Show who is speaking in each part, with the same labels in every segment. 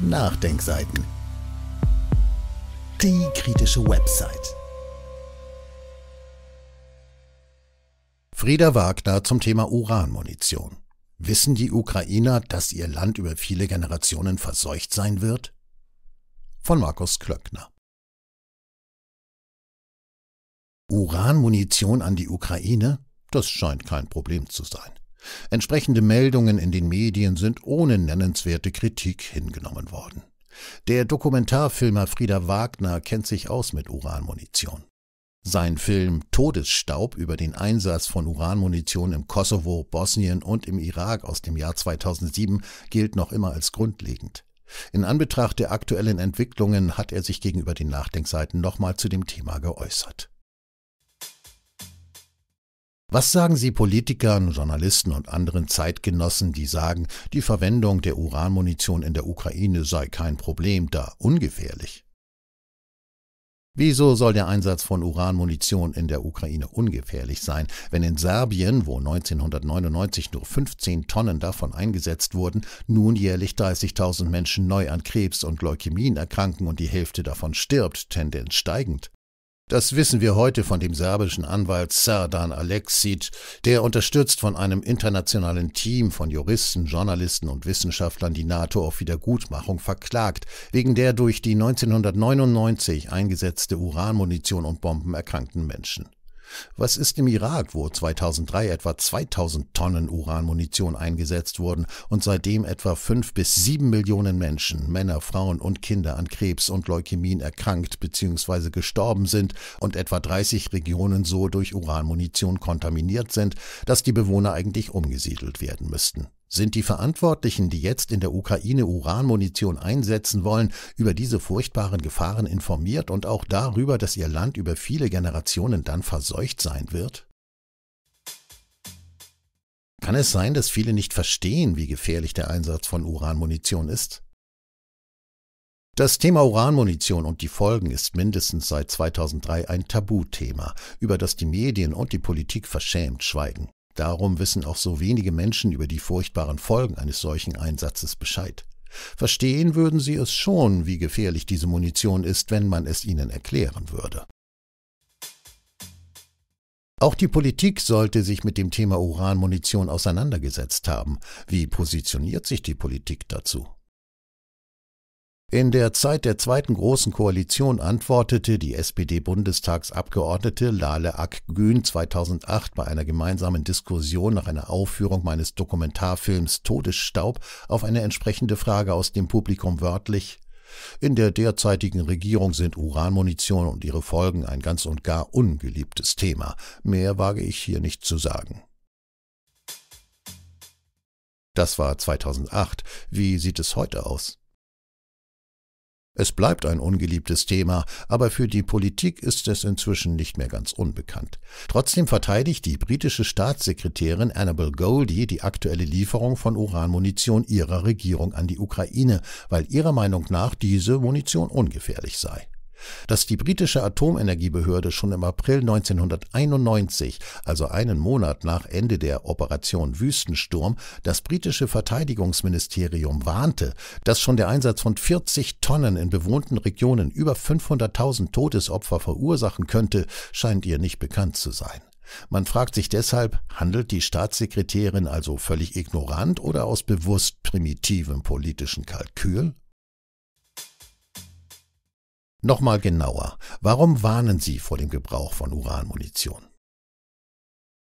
Speaker 1: Nachdenkseiten. Die kritische Website. Frieda Wagner zum Thema Uranmunition. Wissen die Ukrainer, dass ihr Land über viele Generationen verseucht sein wird? Von Markus Klöckner. Uranmunition an die Ukraine? Das scheint kein Problem zu sein. Entsprechende Meldungen in den Medien sind ohne nennenswerte Kritik hingenommen worden. Der Dokumentarfilmer Frieder Wagner kennt sich aus mit Uranmunition. Sein Film Todesstaub über den Einsatz von Uranmunition im Kosovo, Bosnien und im Irak aus dem Jahr 2007 gilt noch immer als grundlegend. In Anbetracht der aktuellen Entwicklungen hat er sich gegenüber den Nachdenkseiten nochmal zu dem Thema geäußert. Was sagen Sie Politikern, Journalisten und anderen Zeitgenossen, die sagen, die Verwendung der Uranmunition in der Ukraine sei kein Problem, da ungefährlich? Wieso soll der Einsatz von Uranmunition in der Ukraine ungefährlich sein, wenn in Serbien, wo 1999 nur 15 Tonnen davon eingesetzt wurden, nun jährlich 30.000 Menschen neu an Krebs und Leukämien erkranken und die Hälfte davon stirbt, Tendenz steigend? Das wissen wir heute von dem serbischen Anwalt Serdan Alexic, der unterstützt von einem internationalen Team von Juristen, Journalisten und Wissenschaftlern die NATO auf Wiedergutmachung verklagt, wegen der durch die 1999 eingesetzte Uranmunition und Bomben erkrankten Menschen. Was ist im Irak, wo 2003 etwa 2000 Tonnen Uranmunition eingesetzt wurden und seitdem etwa 5 bis 7 Millionen Menschen, Männer, Frauen und Kinder an Krebs und Leukämien erkrankt bzw. gestorben sind und etwa 30 Regionen so durch Uranmunition kontaminiert sind, dass die Bewohner eigentlich umgesiedelt werden müssten. Sind die Verantwortlichen, die jetzt in der Ukraine Uranmunition einsetzen wollen, über diese furchtbaren Gefahren informiert und auch darüber, dass ihr Land über viele Generationen dann verseucht sein wird? Kann es sein, dass viele nicht verstehen, wie gefährlich der Einsatz von Uranmunition ist? Das Thema Uranmunition und die Folgen ist mindestens seit 2003 ein Tabuthema, über das die Medien und die Politik verschämt schweigen. Darum wissen auch so wenige Menschen über die furchtbaren Folgen eines solchen Einsatzes Bescheid. Verstehen würden sie es schon, wie gefährlich diese Munition ist, wenn man es ihnen erklären würde. Auch die Politik sollte sich mit dem Thema Uranmunition auseinandergesetzt haben. Wie positioniert sich die Politik dazu? In der Zeit der Zweiten Großen Koalition antwortete die SPD-Bundestagsabgeordnete Lale Akgün 2008 bei einer gemeinsamen Diskussion nach einer Aufführung meines Dokumentarfilms Todesstaub auf eine entsprechende Frage aus dem Publikum wörtlich in der derzeitigen Regierung sind Uranmunition und ihre Folgen ein ganz und gar ungeliebtes Thema. Mehr wage ich hier nicht zu sagen. Das war 2008. Wie sieht es heute aus? Es bleibt ein ungeliebtes Thema, aber für die Politik ist es inzwischen nicht mehr ganz unbekannt. Trotzdem verteidigt die britische Staatssekretärin Annabel Goldie die aktuelle Lieferung von Uranmunition ihrer Regierung an die Ukraine, weil ihrer Meinung nach diese Munition ungefährlich sei. Dass die britische Atomenergiebehörde schon im April 1991, also einen Monat nach Ende der Operation Wüstensturm, das britische Verteidigungsministerium warnte, dass schon der Einsatz von 40 Tonnen in bewohnten Regionen über 500.000 Todesopfer verursachen könnte, scheint ihr nicht bekannt zu sein. Man fragt sich deshalb, handelt die Staatssekretärin also völlig ignorant oder aus bewusst primitivem politischen Kalkül? Nochmal genauer, warum warnen Sie vor dem Gebrauch von Uranmunition?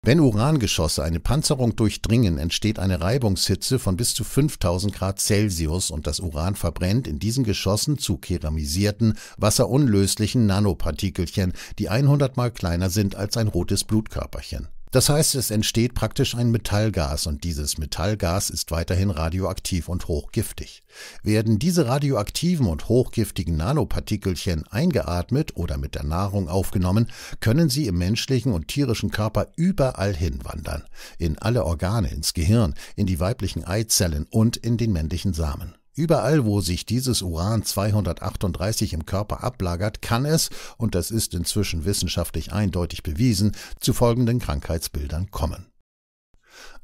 Speaker 1: Wenn Urangeschosse eine Panzerung durchdringen, entsteht eine Reibungshitze von bis zu 5000 Grad Celsius und das Uran verbrennt in diesen Geschossen zu keramisierten, wasserunlöslichen Nanopartikelchen, die 100 mal kleiner sind als ein rotes Blutkörperchen. Das heißt, es entsteht praktisch ein Metallgas und dieses Metallgas ist weiterhin radioaktiv und hochgiftig. Werden diese radioaktiven und hochgiftigen Nanopartikelchen eingeatmet oder mit der Nahrung aufgenommen, können sie im menschlichen und tierischen Körper überall hinwandern. In alle Organe, ins Gehirn, in die weiblichen Eizellen und in den männlichen Samen. Überall, wo sich dieses Uran-238 im Körper ablagert, kann es, und das ist inzwischen wissenschaftlich eindeutig bewiesen, zu folgenden Krankheitsbildern kommen.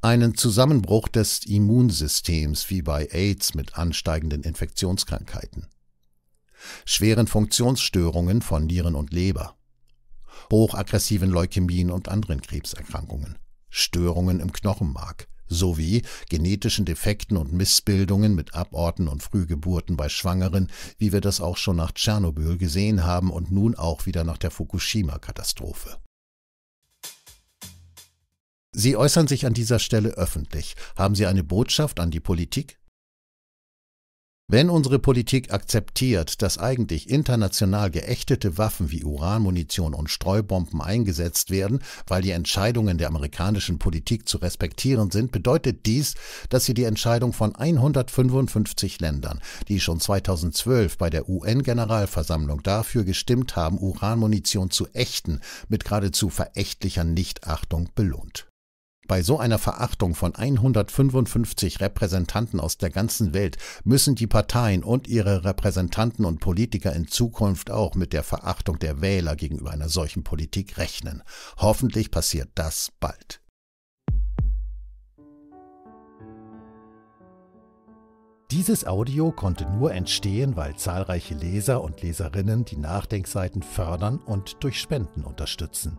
Speaker 1: Einen Zusammenbruch des Immunsystems wie bei AIDS mit ansteigenden Infektionskrankheiten. Schweren Funktionsstörungen von Nieren und Leber. Hochaggressiven Leukämien und anderen Krebserkrankungen. Störungen im Knochenmark sowie genetischen Defekten und Missbildungen mit Aborten und Frühgeburten bei Schwangeren, wie wir das auch schon nach Tschernobyl gesehen haben und nun auch wieder nach der Fukushima-Katastrophe. Sie äußern sich an dieser Stelle öffentlich. Haben Sie eine Botschaft an die Politik? Wenn unsere Politik akzeptiert, dass eigentlich international geächtete Waffen wie Uranmunition und Streubomben eingesetzt werden, weil die Entscheidungen der amerikanischen Politik zu respektieren sind, bedeutet dies, dass sie die Entscheidung von 155 Ländern, die schon 2012 bei der UN-Generalversammlung dafür gestimmt haben, Uranmunition zu ächten, mit geradezu verächtlicher Nichtachtung belohnt. Bei so einer Verachtung von 155 Repräsentanten aus der ganzen Welt müssen die Parteien und ihre Repräsentanten und Politiker in Zukunft auch mit der Verachtung der Wähler gegenüber einer solchen Politik rechnen. Hoffentlich passiert das bald. Dieses Audio konnte nur entstehen, weil zahlreiche Leser und Leserinnen die Nachdenkseiten fördern und durch Spenden unterstützen.